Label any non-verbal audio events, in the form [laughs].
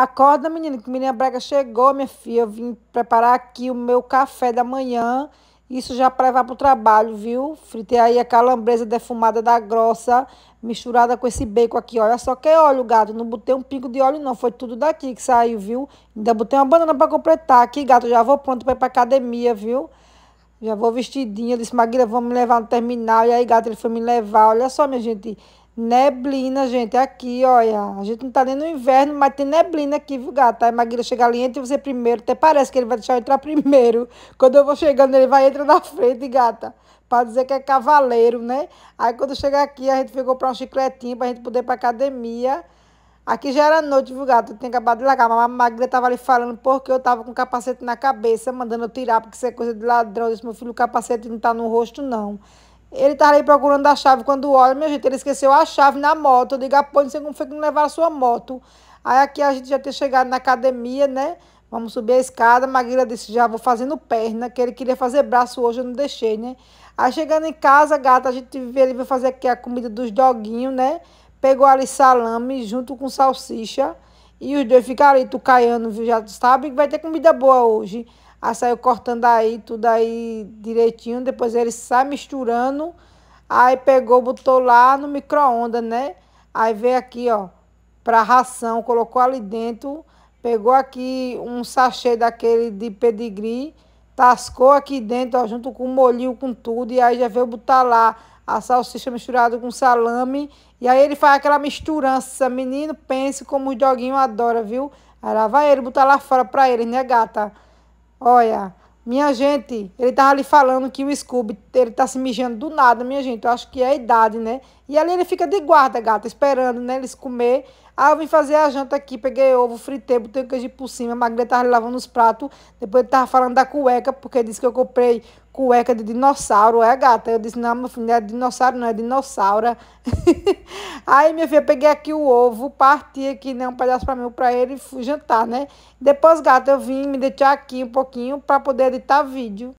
Acorda, menina, que menina brega chegou, minha filha. Eu vim preparar aqui o meu café da manhã. Isso já para levar para o trabalho, viu? Fritei aí a calambresa defumada da grossa, misturada com esse bacon aqui. Olha só que óleo, gato. Não botei um pingo de óleo, não. Foi tudo daqui que saiu, viu? Ainda botei uma banana para completar aqui, gato. Já vou pronto para ir para academia, viu? Já vou vestidinha. Eu disse, Maguila, vamos me levar no terminal. E aí, gato, ele foi me levar. Olha só, minha gente. Neblina, gente, é aqui, olha. A gente não tá nem no inverno, mas tem neblina aqui, viu, gata? A Maguila chega ali, entra você primeiro. Até parece que ele vai deixar eu entrar primeiro. Quando eu vou chegando, ele vai entrar na frente, gata. Pra dizer que é cavaleiro, né? Aí quando chega aqui, a gente ficou pra um chicletinho pra gente poder ir pra academia. Aqui já era noite, viu, gato? Tem acabado de largar. Mas a Maguila tava ali falando porque eu tava com o capacete na cabeça, mandando eu tirar, porque isso é coisa de ladrão. Eu disse, meu filho, o capacete não tá no rosto, não. Ele tá ali procurando a chave quando olha, minha gente, ele esqueceu a chave na moto. Eu digo, ah, pô, não sei como foi que não levaram a sua moto. Aí aqui a gente já tinha chegado na academia, né? Vamos subir a escada. Maguila disse, já vou fazendo perna, que ele queria fazer braço hoje, eu não deixei, né? Aí chegando em casa, gata, a gente veio, ele veio fazer aqui a comida dos doguinhos, né? Pegou ali salame junto com salsicha. E os dois ficaram ali tucaiando, já sabe que vai ter comida boa hoje. Aí saiu cortando aí tudo aí direitinho. Depois ele sai misturando. Aí pegou, botou lá no micro-ondas, né? Aí veio aqui, ó, pra ração, colocou ali dentro. Pegou aqui um sachê daquele de pedigree, tascou aqui dentro, ó, junto com o molhinho, com tudo. E aí já veio botar lá a salsicha misturada com salame. E aí ele faz aquela misturança. Menino, pense como o joguinho adora viu? Aí lá vai ele botar lá fora pra ele, né, gata? Olha, minha gente, ele tava ali falando que o Scooby, ele tá se mijando do nada, minha gente. Eu acho que é a idade, né? E ali ele fica de guarda, gata, esperando, né? Eles comer. Aí eu vim fazer a janta aqui, peguei ovo, fritei, botei o queijo por cima. A Magrinha tava lavando os pratos. Depois ele tava falando da cueca, porque disse que eu comprei cueca de dinossauro. É, gata? Eu disse, não, meu filho, não é dinossauro, não, é dinossauro. [laughs] Aí, minha filha, peguei aqui o ovo, parti aqui, né, um pedaço para mim, para ele, e fui jantar, né? Depois, gato, eu vim me deitar aqui um pouquinho para poder editar vídeo.